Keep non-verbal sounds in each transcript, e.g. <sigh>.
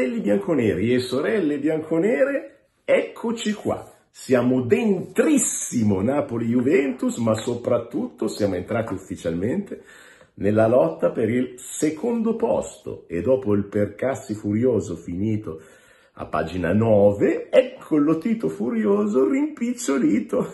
Fratelli bianconeri e sorelle bianconere, eccoci qua. Siamo dentrissimo Napoli-Juventus, ma soprattutto siamo entrati ufficialmente nella lotta per il secondo posto e dopo il percassi furioso finito a pagina 9, ecco il lotito furioso rimpicciolito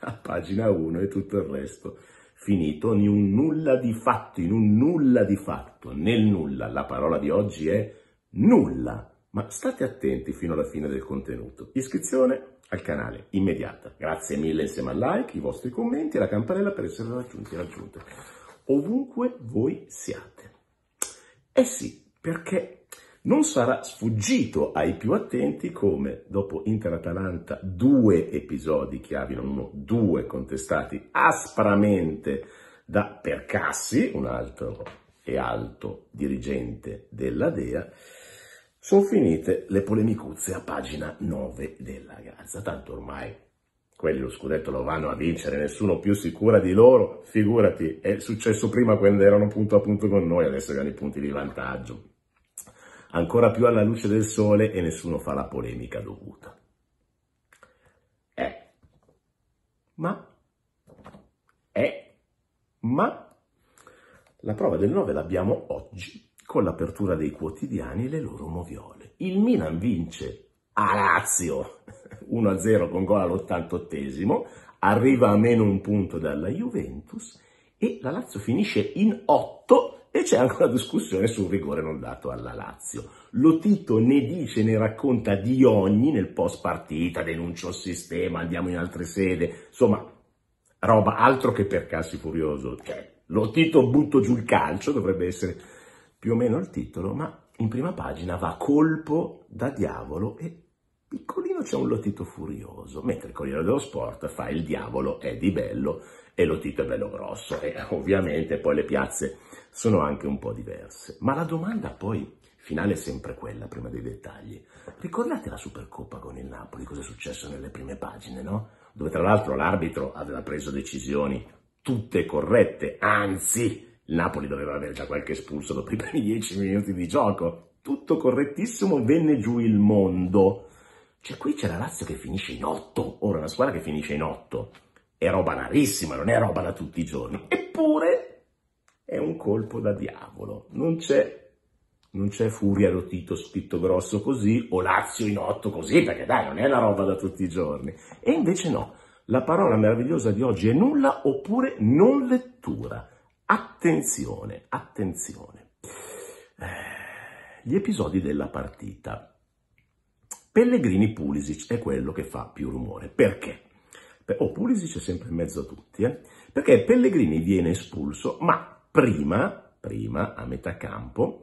a pagina 1 e tutto il resto finito in un nulla di fatto, in un nulla di fatto, nel nulla. La parola di oggi è nulla. Ma state attenti fino alla fine del contenuto. Iscrizione al canale immediata. Grazie mille insieme al like, i vostri commenti e la campanella per essere raggiunti e raggiunte. Ovunque voi siate. Eh sì, perché non sarà sfuggito ai più attenti come dopo Inter-Atalanta due episodi chiavi, non uno, due contestati aspramente da Percassi, un altro e alto dirigente della DEA, sono finite le polemicuzze a pagina 9 della Gazza. Tanto ormai quelli lo scudetto lo vanno a vincere, nessuno più si cura di loro, figurati, è successo prima quando erano punto a punto con noi, adesso abbiamo i punti di vantaggio. Ancora più alla luce del sole e nessuno fa la polemica dovuta. Eh, ma, eh, ma, la prova del 9 l'abbiamo oggi con l'apertura dei quotidiani e le loro moviole. Il Milan vince a Lazio 1-0 <laughs> con gol all'88esimo, arriva a meno un punto dalla Juventus e la Lazio finisce in 8 e c'è anche una discussione sul rigore non dato alla Lazio. Lotito ne dice, ne racconta di ogni nel post partita, denuncio il sistema, andiamo in altre sede, insomma, roba altro che per Cassi furioso. Cioè, Lotito butto giù il calcio, dovrebbe essere più o meno il titolo, ma in prima pagina va colpo da diavolo e piccolino c'è un Lotito furioso, mentre il Corriere dello Sport fa il diavolo è di bello e Lotito è bello grosso e <laughs> ovviamente poi le piazze sono anche un po' diverse. Ma la domanda poi finale è sempre quella, prima dei dettagli. Ricordate la Supercoppa con il Napoli, cosa è successo nelle prime pagine, no? Dove tra l'altro l'arbitro aveva preso decisioni tutte corrette, anzi il Napoli doveva avere già qualche espulso dopo i primi dieci minuti di gioco. Tutto correttissimo, venne giù il mondo. Cioè, qui c'è la Lazio che finisce in otto. Ora, una squadra che finisce in otto è roba rarissima, non è roba da tutti i giorni. Eppure è un colpo da diavolo. Non c'è, non c'è Furia Rotito scritto grosso così o Lazio in otto così, perché dai, non è una roba da tutti i giorni. E invece no. La parola meravigliosa di oggi è nulla oppure non lettura. Attenzione, attenzione. Eh, gli episodi della partita. Pellegrini Pulisic è quello che fa più rumore. Perché? oh, Pulisic è sempre in mezzo a tutti, eh? Perché Pellegrini viene espulso, ma prima, prima a metà campo,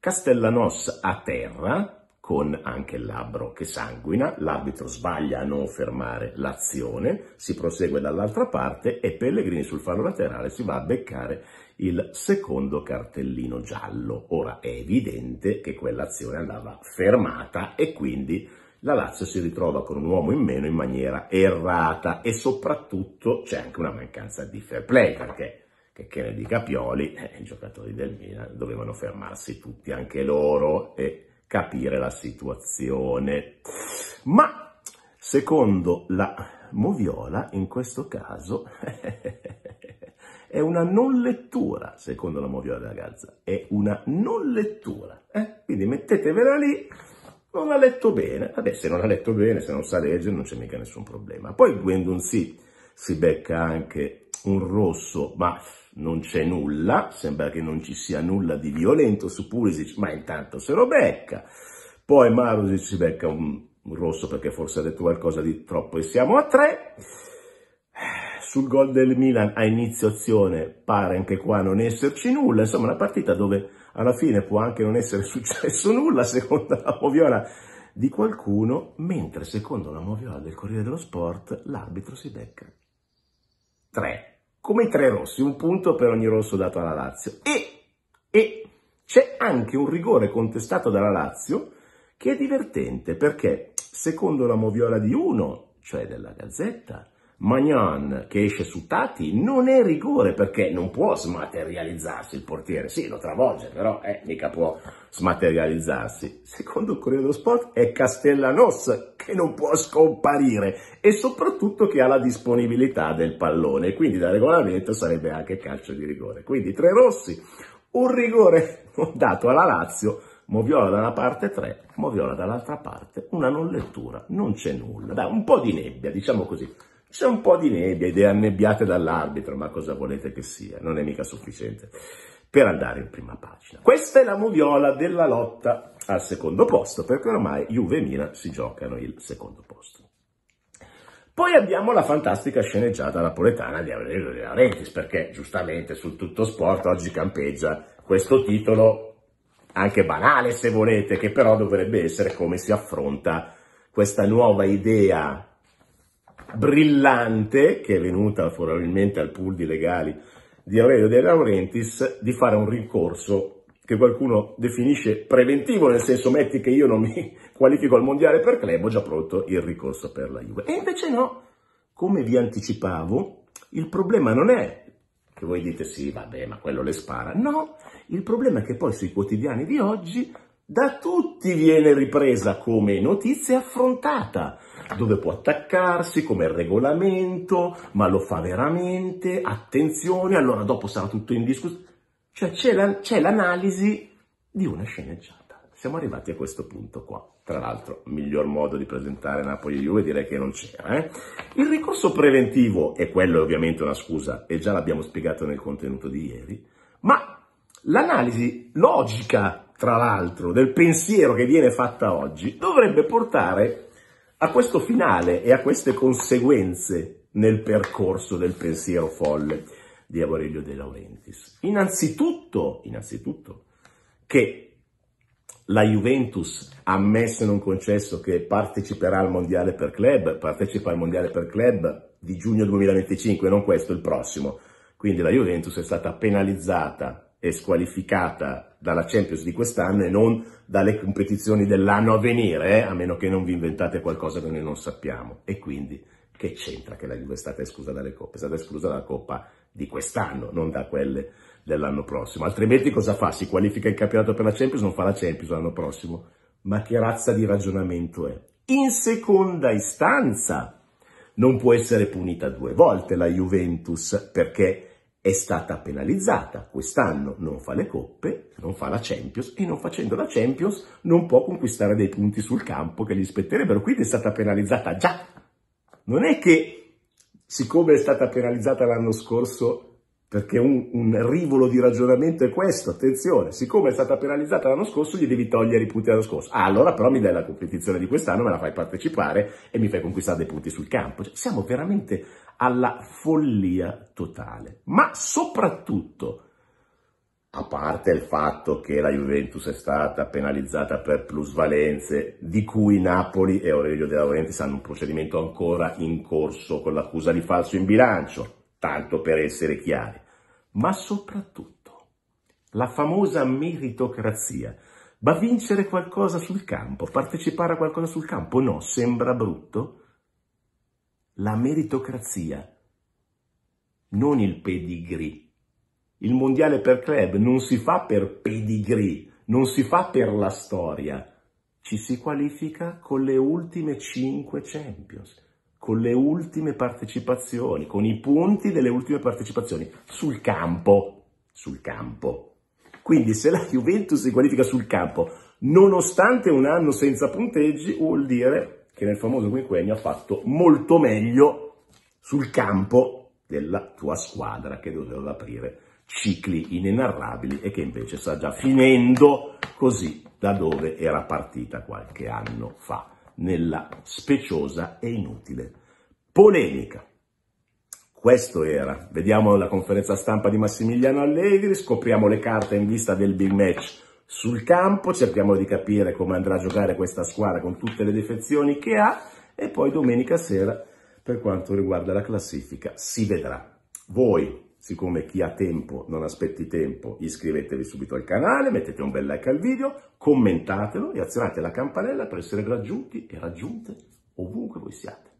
Castellanos a terra con anche il labbro che sanguina, l'arbitro sbaglia a non fermare l'azione, si prosegue dall'altra parte e Pellegrini sul fallo laterale si va a beccare il secondo cartellino giallo. Ora è evidente che quell'azione andava fermata e quindi la Lazio si ritrova con un uomo in meno in maniera errata e soprattutto c'è anche una mancanza di fair play perché che, che ne dica Pioli, eh, i giocatori del Milan dovevano fermarsi tutti anche loro e capire la situazione. Ma secondo la Moviola, in questo caso, <laughs> è una non lettura, secondo la Moviola ragazza, è una non lettura. Eh? Quindi mettetevela lì, non ha letto bene. Vabbè, se non ha letto bene, se non sa leggere, non c'è mica nessun problema. Poi Gwendon si becca anche un rosso, ma non c'è nulla, sembra che non ci sia nulla di violento su Pulisic, ma intanto se lo becca. Poi Marusic si becca un, un rosso perché forse ha detto qualcosa di troppo e siamo a tre. Sul gol del Milan a inizio azione pare anche qua non esserci nulla, insomma una partita dove alla fine può anche non essere <laughs> successo nulla secondo la Moviola di qualcuno, mentre secondo la Moviola del Corriere dello Sport l'arbitro si becca 3 come i tre rossi, un punto per ogni rosso dato alla Lazio. E, e c'è anche un rigore contestato dalla Lazio che è divertente perché secondo la moviola di uno, cioè della Gazzetta, Magnan che esce su Tati non è rigore perché non può smaterializzarsi il portiere, sì lo travolge però eh, mica può smaterializzarsi. Secondo il Corriere dello Sport è Castellanos che non può scomparire e soprattutto che ha la disponibilità del pallone, quindi da regolamento sarebbe anche calcio di rigore. Quindi tre rossi, un rigore <laughs> dato alla Lazio Moviola da una parte 3, Moviola dall'altra parte, una non lettura, non c'è nulla. Dai, un po' di nebbia, diciamo così. C'è un po' di nebbia, idee annebbiate dall'arbitro, ma cosa volete che sia? Non è mica sufficiente per andare in prima pagina. Questa è la moviola della lotta al secondo posto, perché ormai Juve e Milan si giocano il secondo posto. Poi abbiamo la fantastica sceneggiata napoletana di Aurelio De Laurentiis, perché giustamente sul tutto sport oggi campeggia questo titolo, anche banale se volete, che però dovrebbe essere come si affronta questa nuova idea brillante, che è venuta probabilmente al pool di legali di Aurelio De Laurentiis, di fare un ricorso che qualcuno definisce preventivo, nel senso metti che io non mi <laughs> qualifico al mondiale per club, ho già pronto il ricorso per la Juve. E invece no, come vi anticipavo, il problema non è che voi dite sì, vabbè, ma quello le spara. No, il problema è che poi sui quotidiani di oggi da tutti viene ripresa come notizia affrontata dove può attaccarsi, come regolamento, ma lo fa veramente, attenzione, allora dopo sarà tutto in discussione. Cioè c'è, la, c'è l'analisi di una sceneggiata. Siamo arrivati a questo punto qua. Tra l'altro, miglior modo di presentare Napoli e Juve direi che non c'era. Eh? Il ricorso preventivo, e quello è ovviamente una scusa, e già l'abbiamo spiegato nel contenuto di ieri, ma l'analisi logica, tra l'altro, del pensiero che viene fatta oggi dovrebbe portare a questo finale e a queste conseguenze nel percorso del pensiero folle di Aurelio De Laurentiis. Innanzitutto, innanzitutto che la Juventus, ammesso e non concesso che parteciperà al Mondiale per Club, partecipa al Mondiale per Club di giugno 2025, non questo, il prossimo. Quindi la Juventus è stata penalizzata squalificata dalla Champions di quest'anno e non dalle competizioni dell'anno a venire, eh? a meno che non vi inventate qualcosa che noi non sappiamo. E quindi che c'entra che la Juve è stata esclusa dalle coppe? È stata esclusa dalla coppa di quest'anno, non da quelle dell'anno prossimo. Altrimenti cosa fa? Si qualifica il campionato per la Champions, non fa la Champions l'anno prossimo. Ma che razza di ragionamento è? In seconda istanza non può essere punita due volte la Juventus perché è stata penalizzata. Quest'anno non fa le coppe, non fa la Champions e non facendo la Champions non può conquistare dei punti sul campo che gli spetterebbero. Quindi è stata penalizzata già. Non è che siccome è stata penalizzata l'anno scorso perché un, un, rivolo di ragionamento è questo, attenzione, siccome è stata penalizzata l'anno scorso gli devi togliere i punti dell'anno scorso, ah, allora però mi dai la competizione di quest'anno, me la fai partecipare e mi fai conquistare dei punti sul campo, cioè, siamo veramente alla follia totale, ma soprattutto, a parte il fatto che la Juventus è stata penalizzata per plusvalenze, di cui Napoli e Aurelio De Laurenti hanno un procedimento ancora in corso con l'accusa di falso in bilancio, tanto per essere chiari ma soprattutto la famosa meritocrazia. Ma vincere qualcosa sul campo, partecipare a qualcosa sul campo, no, sembra brutto. La meritocrazia, non il pedigree. Il mondiale per club non si fa per pedigree, non si fa per la storia. Ci si qualifica con le ultime cinque Champions con le ultime partecipazioni, con i punti delle ultime partecipazioni sul campo, sul campo. Quindi se la Juventus si qualifica sul campo, nonostante un anno senza punteggi, vuol dire che nel famoso quinquennio ha fatto molto meglio sul campo della tua squadra che doveva aprire cicli inenarrabili e che invece sta già finendo così da dove era partita qualche anno fa nella speciosa e inutile polemica. Questo era. Vediamo la conferenza stampa di Massimiliano Allegri, scopriamo le carte in vista del big match sul campo, cerchiamo di capire come andrà a giocare questa squadra con tutte le defezioni che ha e poi domenica sera per quanto riguarda la classifica si vedrà. Voi siccome chi ha tempo non aspetti tempo, iscrivetevi subito al canale, mettete un bel like al video, commentatelo e azionate la campanella per essere raggiunti e raggiunte ovunque voi siate.